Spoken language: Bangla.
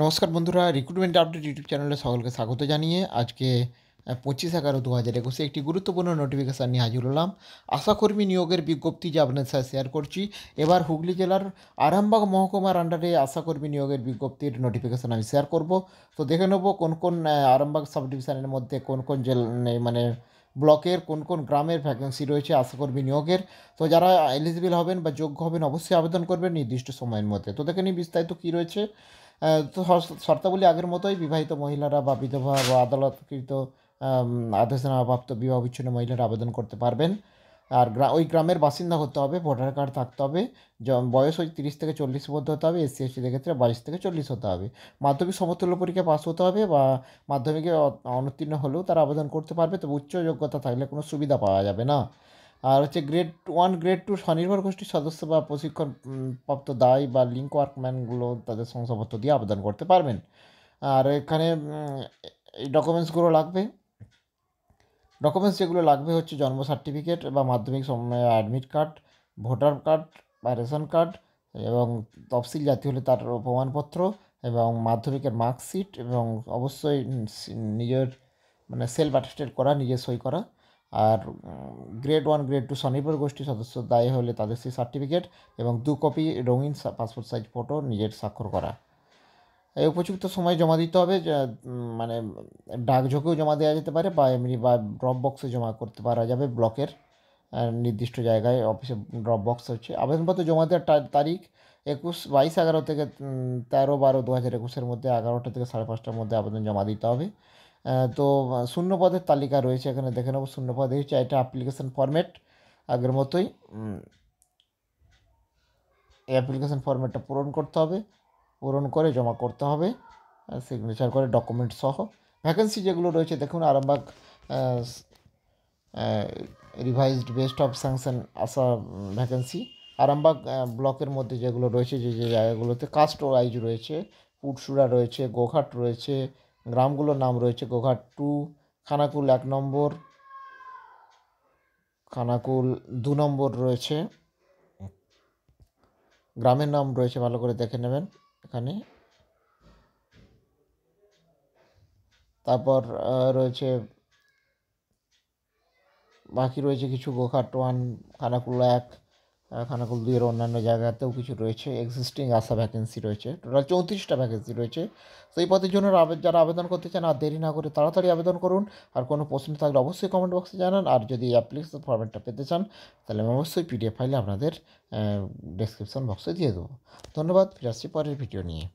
নমস্কার বন্ধুরা রিক্রুটমেন্ট আপডেট ইউটিউব চ্যানেলে সকলকে স্বাগত জানিয়ে আজকে পঁচিশ এগারো দু হাজার একুশে একটি গুরুত্বপূর্ণ নোটিফিকেশান নিয়ে হাজির হলাম আশাকর্মী নিয়োগের বিজ্ঞপ্তি যে আপনাদের সাথে শেয়ার করছি এবার হুগলি জেলার আরামবাগ মহকুমার আন্ডারে আশাকর্মী নিয়োগের বিজ্ঞপ্তির নোটিফিকেশান আমি শেয়ার করব তো দেখে নেব কোন কোন আরামবাগ সাব ডিভিশনের মধ্যে কোন কোন জেলা মানে, মানে ব্লকের কোন কোন গ্রামের ভ্যাকেন্সি রয়েছে আশাকর্মী নিয়োগের তো যারা এলিজিবল হবেন বা যোগ্য হবেন অবশ্যই আবেদন করবেন নির্দিষ্ট সময়ের মধ্যে তো দেখে নিই বিস্তারিত কী রয়েছে শর্তাবলী আগের মতোই বিবাহিত মহিলারা বা বিধবা বা আদালতকৃত প্রাপ্ত বিবাহ বিচ্ছিন্ন মহিলারা আবেদন করতে পারবেন আর ওই গ্রামের বাসিন্দা হতে হবে ভোটার কার্ড থাকতে হবে বয়স ওই তিরিশ থেকে চল্লিশ মধ্যে হতে হবে এসসি এসটিদের ক্ষেত্রে বাইশ থেকে চল্লিশ হতে হবে মাধ্যমিক সমতুল্য পরীক্ষা পাস হতে হবে বা মাধ্যমিকে অনুত্তীর্ণ হলেও তারা আবেদন করতে পারবে তবে উচ্চ যোগ্যতা থাকলে কোনো সুবিধা পাওয়া যাবে না আর হচ্ছে গ্রেড ওয়ান গ্রেড টু স্বনির্ভর গোষ্ঠীর সদস্য বা প্রশিক্ষণ প্রাপ্ত দায় বা লিঙ্ক ওয়ার্কম্যানগুলো তাদের শংসাপত্র দিয়ে আবেদন করতে পারবেন আর এখানে এই ডকুমেন্টসগুলো লাগবে ডকুমেন্টস যেগুলো লাগবে হচ্ছে জন্ম সার্টিফিকেট বা মাধ্যমিক অ্যাডমিট কার্ড ভোটার কার্ড বা রেশন কার্ড এবং তফসিল জাতি হলে তার প্রমাণপত্র এবং মাধ্যমিকের মার্কশিট এবং অবশ্যই নিজের মানে সেলফ অ্যাটেস্টেড করা নিজে সই করা আর গ্রেড ওয়ান গ্রেড টু স্বনির্ভর গোষ্ঠী সদস্য দায়ী হলে তাদের সেই সার্টিফিকেট এবং দু কপি রঙিন পাসপোর্ট সাইজ ফটো নিজের স্বাক্ষর করা এই উপযুক্ত সময় জমা দিতে হবে মানে ডাকঝোঁকেও জমা দেওয়া যেতে পারে বা এমনি বা ড্রপ বক্সে জমা করতে পারা যাবে ব্লকের নির্দিষ্ট জায়গায় অফিসে ড্রপ বক্স হচ্ছে আবেদনপত্র জমা দেওয়ার তারিখ একুশ বাইশ এগারো থেকে তেরো বারো দু হাজার একুশের মধ্যে এগারোটা থেকে সাড়ে পাঁচটার মধ্যে আবেদন জমা দিতে হবে তো শূন্যপদের তালিকা রয়েছে এখানে দেখে নেবো শূন্যপদে হচ্ছে এটা অ্যাপ্লিকেশান ফর্ম্যাট আগের মতোই এই অ্যাপ্লিকেশান ফর্ম্যাটটা পূরণ করতে হবে পূরণ করে জমা করতে হবে সিগনেচার করে ডকুমেন্ট সহ ভ্যাকেন্সি যেগুলো রয়েছে দেখুন Arambagh revised best of sanction আসা ভ্যাকেন্সি আরামবাগ ব্লকের মধ্যে যেগুলো রয়েছে যে যে জায়গাগুলোতে কাস্ট ওয়াইজ রয়েছে পুটসুরা রয়েছে গোঘাট রয়েছে গ্রামগুলোর নাম রয়েছে গোঘাট টু খানাকুল এক নম্বর খানাকুল দু নম্বর রয়েছে গ্রামের নাম রয়েছে ভালো করে দেখে নেবেন এখানে তারপর রয়েছে বাকি রয়েছে কিছু গোঘাট ওয়ান খানাকুল এক খানাকুল দুইয়ের অন্যান্য জায়গাতেও কিছু রয়েছে এক্সিস্টিং আসা ভ্যাকেন্সি রয়েছে টোটাল চৌত্রিশটা ভ্যাকেন্সি রয়েছে তো এই পদের জন্য যারা আবেদন করতে চান আর দেরি না করে তাড়াতাড়ি আবেদন করুন আর কোনো প্রশ্ন থাকলে অবশ্যই কমেন্ট বক্সে জানান আর যদি অ্যাপ্লিকেশন ফর্মেটটা পেতে চান তাহলে আমি অবশ্যই পিডিএফ ফাইলে আপনাদের ডেসক্রিপশন বক্সে দিয়ে দেবো ধন্যবাদ ফিরে আসছি পরের ভিডিও নিয়ে